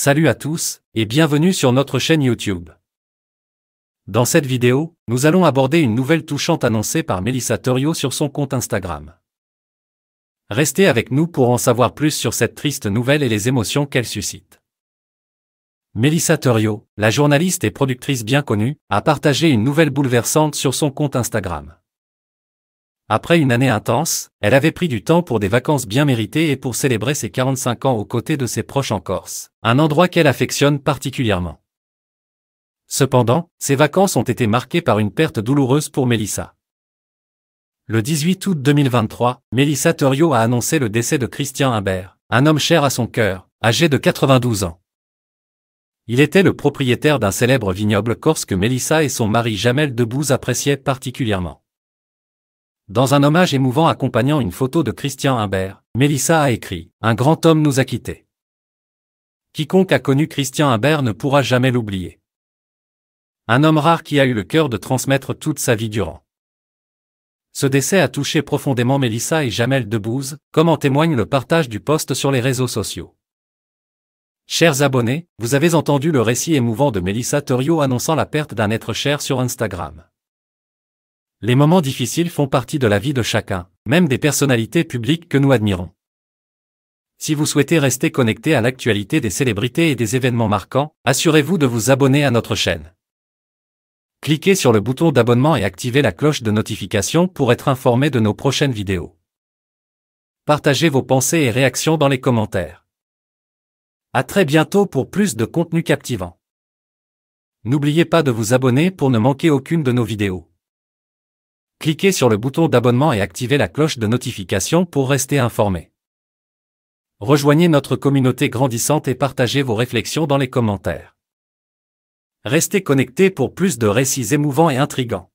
Salut à tous, et bienvenue sur notre chaîne YouTube. Dans cette vidéo, nous allons aborder une nouvelle touchante annoncée par Mélissa Torio sur son compte Instagram. Restez avec nous pour en savoir plus sur cette triste nouvelle et les émotions qu'elle suscite. Mélissa Torio, la journaliste et productrice bien connue, a partagé une nouvelle bouleversante sur son compte Instagram. Après une année intense, elle avait pris du temps pour des vacances bien méritées et pour célébrer ses 45 ans aux côtés de ses proches en Corse, un endroit qu'elle affectionne particulièrement. Cependant, ces vacances ont été marquées par une perte douloureuse pour Mélissa. Le 18 août 2023, Mélissa Thuriot a annoncé le décès de Christian Humbert, un homme cher à son cœur, âgé de 92 ans. Il était le propriétaire d'un célèbre vignoble corse que Mélissa et son mari Jamel Debouze appréciaient particulièrement. Dans un hommage émouvant accompagnant une photo de Christian Humbert, Mélissa a écrit Un grand homme nous a quittés. Quiconque a connu Christian Humbert ne pourra jamais l'oublier. Un homme rare qui a eu le cœur de transmettre toute sa vie durant. Ce décès a touché profondément Mélissa et Jamel Debbouze, comme en témoigne le partage du poste sur les réseaux sociaux. Chers abonnés, vous avez entendu le récit émouvant de Mélissa Torio annonçant la perte d'un être cher sur Instagram. Les moments difficiles font partie de la vie de chacun, même des personnalités publiques que nous admirons. Si vous souhaitez rester connecté à l'actualité des célébrités et des événements marquants, assurez-vous de vous abonner à notre chaîne. Cliquez sur le bouton d'abonnement et activez la cloche de notification pour être informé de nos prochaines vidéos. Partagez vos pensées et réactions dans les commentaires. À très bientôt pour plus de contenu captivant. N'oubliez pas de vous abonner pour ne manquer aucune de nos vidéos cliquez sur le bouton d'abonnement et activez la cloche de notification pour rester informé. Rejoignez notre communauté grandissante et partagez vos réflexions dans les commentaires. Restez connecté pour plus de récits émouvants et intrigants.